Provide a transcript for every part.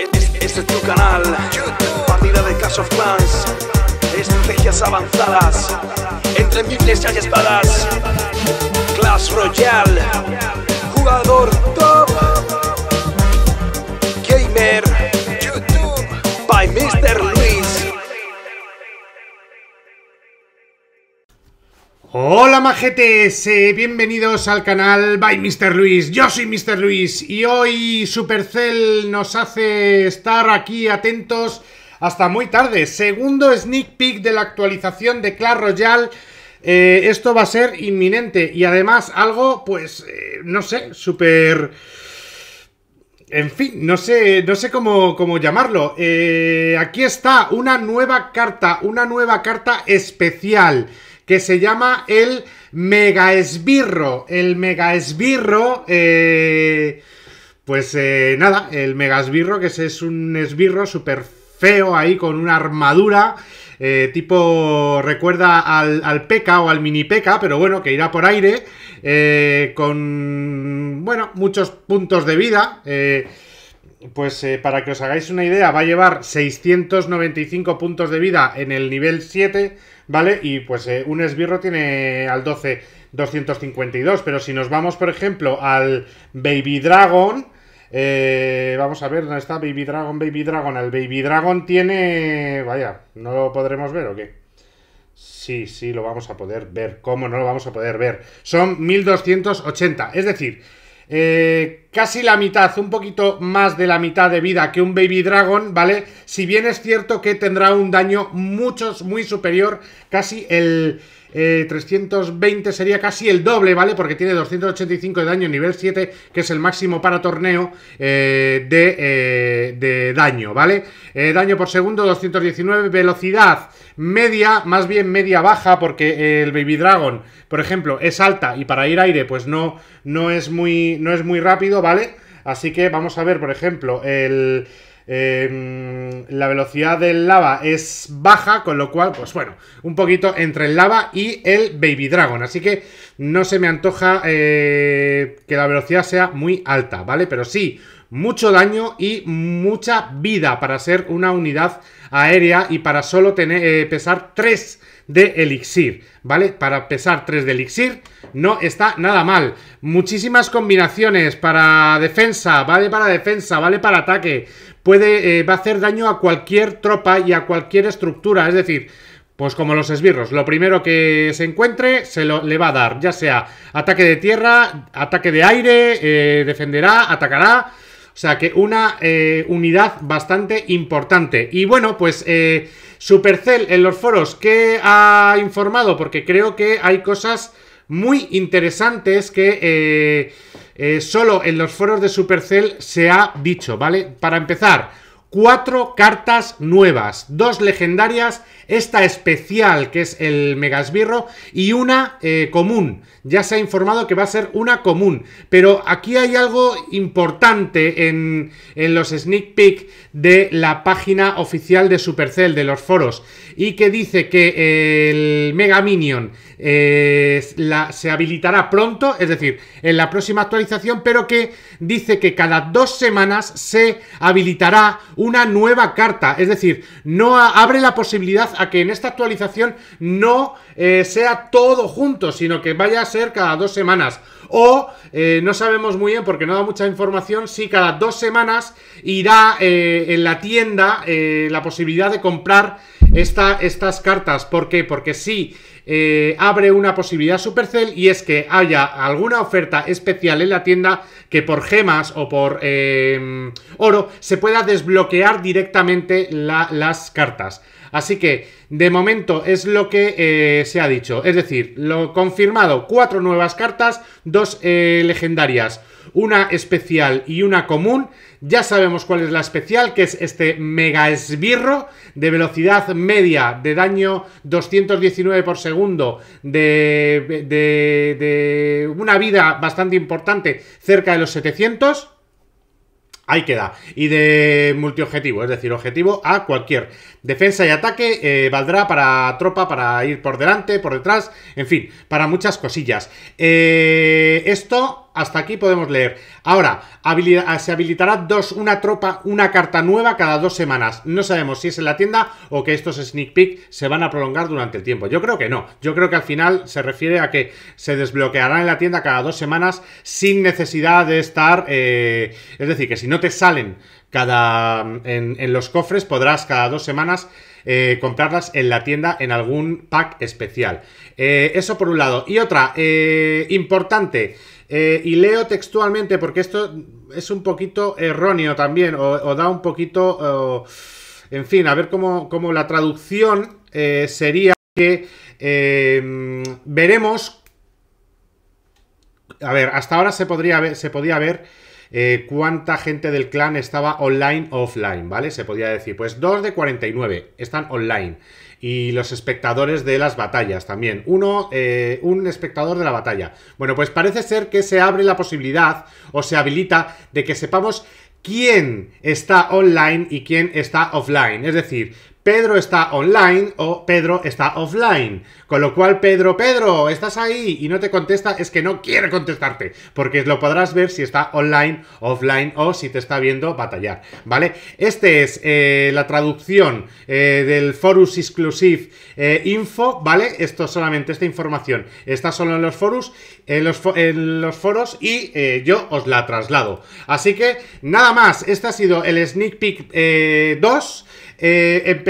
este es tu canal. Partida de Clash of Clans. Estrategias avanzadas. Entre miles hay espadas. Clash Royale. Jugador Hola majetes, eh, bienvenidos al canal by Mr. Luis, yo soy Mr. Luis y hoy Supercell nos hace estar aquí atentos hasta muy tarde. Segundo sneak peek de la actualización de Clash Royale, eh, esto va a ser inminente y además algo pues, eh, no sé, súper... En fin, no sé, no sé cómo, cómo llamarlo. aquí está una nueva carta, una nueva carta especial que se llama el Mega Esbirro. El Mega Esbirro, eh, pues eh, nada, el Mega Esbirro, que es un esbirro súper feo ahí con una armadura. Eh, tipo recuerda al, al o al Mini peca pero bueno, que irá por aire, con, bueno, muchos puntos de vida pues eh, para que os hagáis una idea, va a llevar 695 puntos de vida en el nivel 7, ¿vale? Y pues eh, un esbirro tiene al 12 252, pero si nos vamos, por ejemplo, al Baby Dragon, eh, vamos a ver dónde está Baby Dragon, Baby Dragon. El Baby Dragon tiene... Vaya, ¿no lo podremos ver o qué? Sí, sí, lo vamos a poder ver. ¿Cómo no lo vamos a poder ver? Son 1280, es decir... Eh, casi la mitad, un poquito más de la mitad de vida que un Baby Dragon, ¿vale? Si bien es cierto que tendrá un daño muchos, muy superior, casi el... 320 eh, sería casi el doble, ¿vale? Porque tiene 285 de daño nivel 7, que es el máximo para torneo eh, de, eh, de, daño, ¿vale? daño por segundo, 219, velocidad media, más bien media baja, porque el Baby Dragon, por ejemplo, es alta y para ir aire, pues no, no, es, muy, no es muy rápido, ¿vale? Así que vamos a ver, por ejemplo, el... Em, la velocidad del lava es baja, con lo cual, pues bueno, un poquito entre el lava y el Baby Dragon. Así que no se me antoja eh, que la velocidad sea muy alta, ¿vale? Pero sí, mucho daño y mucha vida para ser una unidad aérea y para solo tener, eh, pesar 3 de elixir, ¿vale? Para pesar 3 de elixir no está nada mal. Muchísimas combinaciones para defensa, vale para defensa, vale para ataque. Puede, eh, va a hacer daño a cualquier tropa y a cualquier estructura, es decir... Pues como los esbirros, lo primero que se encuentre se lo, le va a dar, ya sea ataque de tierra, ataque de aire, eh, defenderá, atacará, o sea que una eh, unidad bastante importante. Y bueno, pues eh, Supercell en los foros, ¿qué ha informado? Porque creo que hay cosas muy interesantes que... Eh, solo en los foros de Supercell se ha dicho, ¿vale? Para empezar, cuatro cartas nuevas, dos legendarias, esta especial que es el Megasbirro y una eh, común. Ya se ha informado que va a ser una común, pero aquí hay algo importante en, en los sneak peek de la página oficial de Supercell, de los foros, y que dice que el Mega Minion eh, se habilitará pronto, es decir, en la próxima actualización, pero que dice que cada dos semanas se habilitará una nueva carta. Es decir, no abre la posibilidad a que en esta actualización no eh, sea todo junto, sino que vaya a ser cada dos semanas. O eh, no sabemos muy bien, porque no da mucha información, si cada dos semanas irá eh, en la tienda la posibilidad de comprar esta, estas cartas. ¿Por qué? Porque sí eh, abre una posibilidad Supercell y es que haya alguna oferta especial en la tienda que por gemas o por eh, oro se pueda desbloquear directamente las cartas. Así que, de momento, es lo que eh, se ha dicho. Es decir, lo confirmado, cuatro nuevas cartas, dos eh, legendarias, una especial y una común. Ya sabemos cuál es la especial, que es este mega esbirro de velocidad media, de daño 219 por segundo, de, de, de una vida bastante importante, cerca de los 700. Ahí queda. Y de multiobjetivo, es decir, objetivo a cualquier. Defensa y ataque eh, valdrá para tropa, para ir por delante, por detrás, en fin, para muchas cosillas. Eh, esto hasta aquí podemos leer. Ahora, ah, se habilitará dos, una tropa, una carta nueva cada dos semanas. No sabemos si es en la tienda o que estos sneak peek se van a prolongar durante el tiempo. Yo creo que no. Yo creo que al final se refiere a que se desbloquearán en la tienda cada dos semanas sin necesidad de estar... Eh, es decir, que si no te salen cada en los cofres, podrás cada dos semanas eh, comprarlas en la tienda en algún pack especial. Eh, eso por un lado. Y otra, eh, importante, y leo textualmente porque esto es un poquito erróneo también, o, da un poquito... en fin, a ver cómo, cómo la traducción sería que em, veremos... A ver, hasta ahora se, podría ver, se podía ver eh, cuánta gente del clan estaba online o offline, ¿vale? Se podía decir, pues dos de 49 están online. Y los espectadores de las batallas también. Uno, eh, un espectador de la batalla. Bueno, pues parece ser que se abre la posibilidad o se habilita de que sepamos quién está online y quién está offline. Es decir, Pedro está online o Pedro está offline. Con lo cual, Pedro, Pedro, estás ahí y no te contesta, es que no quiere contestarte, porque lo podrás ver si está online, offline o si te está viendo batallar, ¿vale? Este es eh, la traducción eh, del Forus Exclusive eh, Info, ¿vale? Esto solamente, esta información está solo en los foros en los, foros y yo os la traslado. Así que, nada más, este ha sido el Sneak Peek 2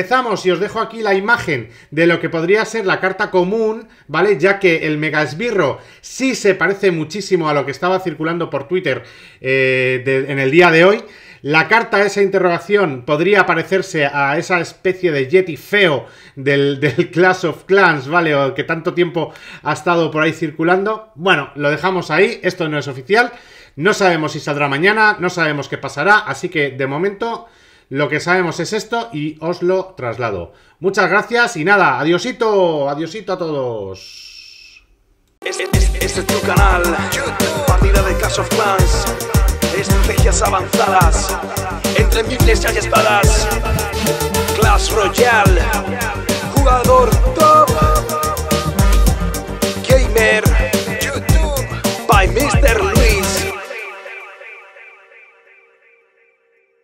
empezamos y os dejo aquí la imagen de lo que podría ser la carta común, ¿vale? Ya que el mega esbirro sí se parece muchísimo a lo que estaba circulando por Twitter eh, en el día de hoy. La carta esa interrogación podría parecerse a esa especie de Yeti feo del, del, Clash of Clans, ¿vale? O que tanto tiempo ha estado por ahí circulando. Bueno, lo dejamos ahí, esto no es oficial. No sabemos si saldrá mañana, no sabemos qué pasará, así que de momento lo que sabemos es esto y os lo traslado. Muchas gracias y nada, adiosito, adiosito a todos. Este, este, este es tu canal, partida de Clash of Clans, estrategias avanzadas, entre miles hay espadas, Clash Royale, jugador